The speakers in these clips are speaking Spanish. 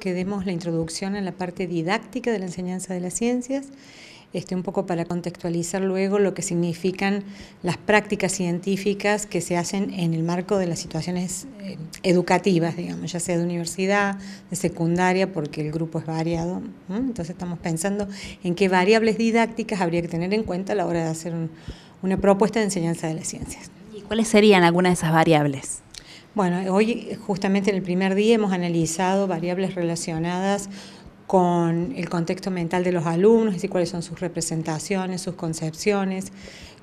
que demos la introducción en la parte didáctica de la enseñanza de las ciencias, este, un poco para contextualizar luego lo que significan las prácticas científicas que se hacen en el marco de las situaciones eh, educativas, digamos, ya sea de universidad, de secundaria, porque el grupo es variado. Entonces estamos pensando en qué variables didácticas habría que tener en cuenta a la hora de hacer una propuesta de enseñanza de las ciencias. ¿Y cuáles serían algunas de esas variables? Bueno, hoy justamente en el primer día hemos analizado variables relacionadas con el contexto mental de los alumnos, es cuáles son sus representaciones, sus concepciones,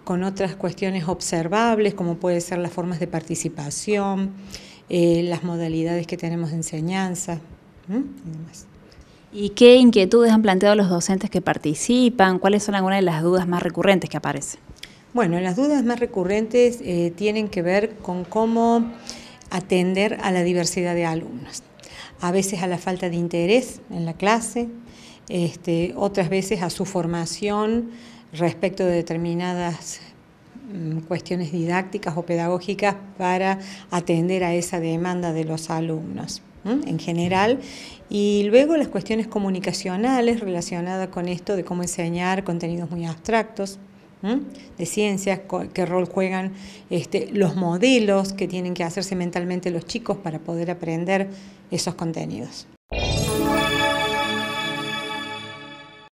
con otras cuestiones observables, como puede ser las formas de participación, eh, las modalidades que tenemos de enseñanza y qué inquietudes han planteado los docentes que participan? ¿Cuáles son algunas de las dudas más recurrentes que aparecen? Bueno, las dudas más recurrentes eh, tienen que ver con cómo atender a la diversidad de alumnos. A veces a la falta de interés en la clase, este, otras veces a su formación respecto de determinadas mm, cuestiones didácticas o pedagógicas para atender a esa demanda de los alumnos en general. Y luego las cuestiones comunicacionales relacionadas con esto de cómo enseñar contenidos muy abstractos de ciencias, qué rol juegan este, los modelos que tienen que hacerse mentalmente los chicos para poder aprender esos contenidos.